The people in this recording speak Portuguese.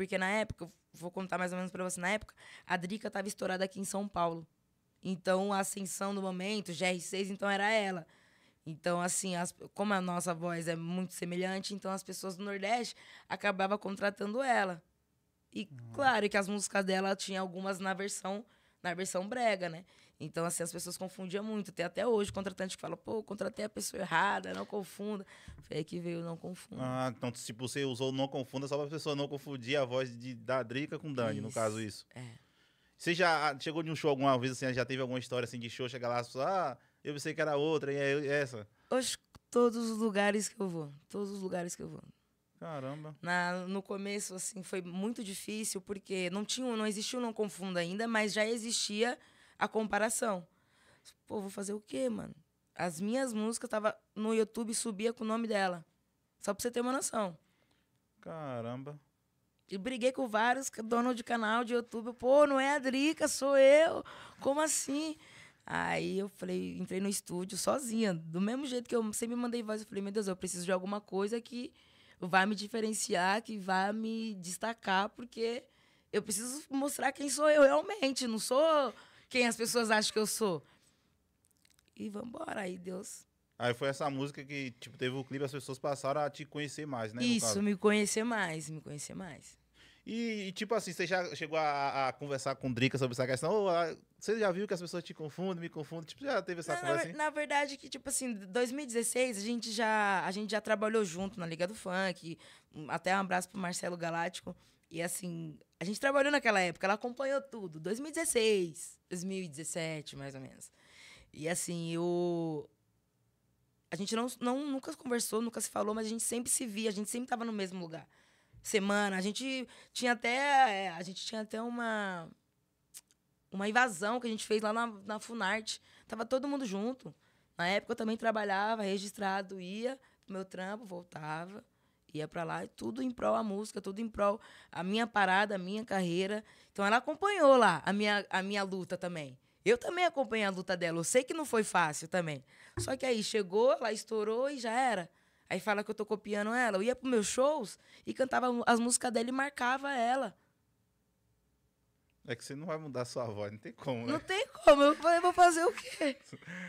Porque na época, vou contar mais ou menos para você, na época, a Drica estava estourada aqui em São Paulo. Então, a ascensão do momento, GR6, então era ela. Então, assim, as, como a nossa voz é muito semelhante, então as pessoas do Nordeste acabavam contratando ela. E hum. claro que as músicas dela tinha algumas na versão na versão brega, né? Então, assim, as pessoas confundiam muito. Tem até hoje contratante que fala, pô, contratei a pessoa errada, não confunda. Foi aí é que veio não confunda. Ah, então, se tipo, você usou não confunda só pra pessoa não confundir a voz de, da Drica com Dani, isso. no caso, isso. É. Você já ah, chegou de um show alguma vez, assim, já teve alguma história assim de show, chega lá, as pessoas, ah, eu pensei que era outra, e é, é essa? Hoje, todos os lugares que eu vou. Todos os lugares que eu vou. Caramba. Na, no começo, assim, foi muito difícil, porque não tinha, não existiu Não Confunda ainda, mas já existia a comparação. Pô, vou fazer o quê, mano? As minhas músicas tava no YouTube subia com o nome dela. Só pra você ter uma noção. Caramba. E briguei com vários donos de canal de YouTube. Pô, não é a Drica, sou eu. Como assim? Aí eu falei, entrei no estúdio sozinha, do mesmo jeito que eu sempre mandei voz. Eu falei, meu Deus, eu preciso de alguma coisa que vai me diferenciar, que vai me destacar, porque eu preciso mostrar quem sou eu realmente, não sou quem as pessoas acham que eu sou. E vambora, aí Deus. Aí foi essa música que, tipo, teve o clipe, as pessoas passaram a te conhecer mais, né? Isso, me conhecer mais, me conhecer mais. E, e, tipo assim, você já chegou a, a, conversar com o Drica sobre essa questão? Ou, a, ah, você já viu que as pessoas te confundem, me confundem? Tipo, já teve essa não, conversa? Na, assim? na, verdade, que, tipo assim, 2016 a gente, já, a gente já trabalhou junto na Liga do Funk. Até um abraço pro Marcelo Galáctico. E assim, a gente trabalhou naquela época, ela acompanhou tudo. 2016, 2017, mais ou menos. E assim, eu. A gente não, não, nunca conversou, nunca se falou, mas a gente sempre se via, a gente sempre tava no mesmo lugar semana. A gente tinha até. É, a gente tinha até uma. Uma invasão que a gente fez lá na, na Funarte. Tava todo mundo junto. Na época eu também trabalhava, registrado, ia pro meu trampo, voltava, ia para lá, tudo em prol a música, tudo em prol a minha parada, a minha carreira. Então ela acompanhou lá a minha, a minha luta também. Eu também acompanhei a luta dela, eu sei que não foi fácil também. Só que aí chegou, ela estourou e já era. Aí fala que eu tô copiando ela. Eu ia pros meus shows e cantava as músicas dela e marcava ela. É que você não vai mudar sua voz, não tem como, né? Não tem como, eu falei, vou fazer o quê?